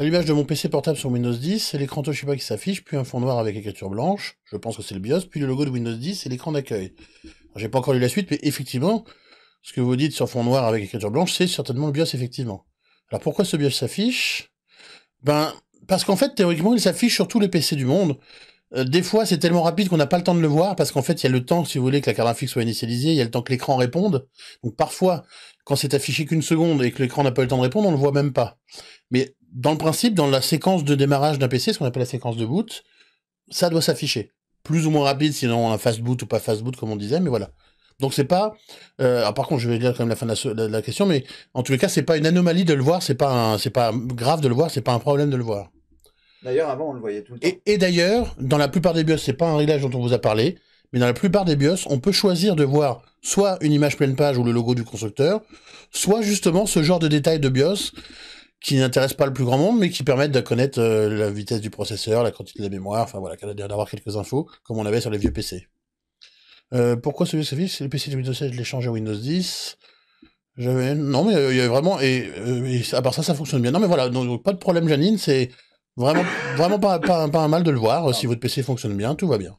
L'image de mon PC portable sur Windows 10, l'écran Toshiba qui s'affiche, puis un fond noir avec écriture blanche, je pense que c'est le BIOS, puis le logo de Windows 10 et l'écran d'accueil. J'ai pas encore lu la suite, mais effectivement, ce que vous dites sur fond noir avec écriture blanche, c'est certainement le BIOS, effectivement. Alors pourquoi ce BIOS s'affiche Ben, parce qu'en fait, théoriquement, il s'affiche sur tous les PC du monde. Euh, des fois, c'est tellement rapide qu'on n'a pas le temps de le voir, parce qu'en fait, il y a le temps, si vous voulez, que la carte graphique soit initialisée, il y a le temps que l'écran réponde. Donc parfois, quand c'est affiché qu'une seconde et que l'écran n'a pas le temps de répondre, on le voit même pas. Mais dans le principe, dans la séquence de démarrage d'un PC, ce qu'on appelle la séquence de boot, ça doit s'afficher. Plus ou moins rapide, sinon un fast boot ou pas fast boot, comme on disait, mais voilà. Donc c'est pas. Euh, par contre, je vais dire quand même la fin de la, question, mais en tous les cas, c'est pas une anomalie de le voir, c'est pas pas grave de le voir, c'est pas un problème de le voir. D'ailleurs, avant, on le voyait tout le temps. Et, d'ailleurs, dans la plupart des BIOS, c'est pas un réglage dont on vous a parlé, mais dans la plupart des BIOS, on peut choisir de voir soit une image pleine page ou le logo du constructeur, soit justement ce genre de détail de BIOS qui n'intéressent pas le plus grand monde, mais qui permettent de connaître euh, la vitesse du processeur, la quantité de la mémoire, enfin voilà, d'avoir quelques infos, comme on avait sur les vieux PC. Euh, pourquoi ce vieux service le PC de Windows 16, je l'ai changé à Windows 10. Non, mais euh, il y avait vraiment... Et, à part ça, ça fonctionne bien. Non, mais voilà, donc, pas de problème, Janine, c'est vraiment, vraiment pas, pas, un mal de le voir. Si votre PC fonctionne bien, tout va bien.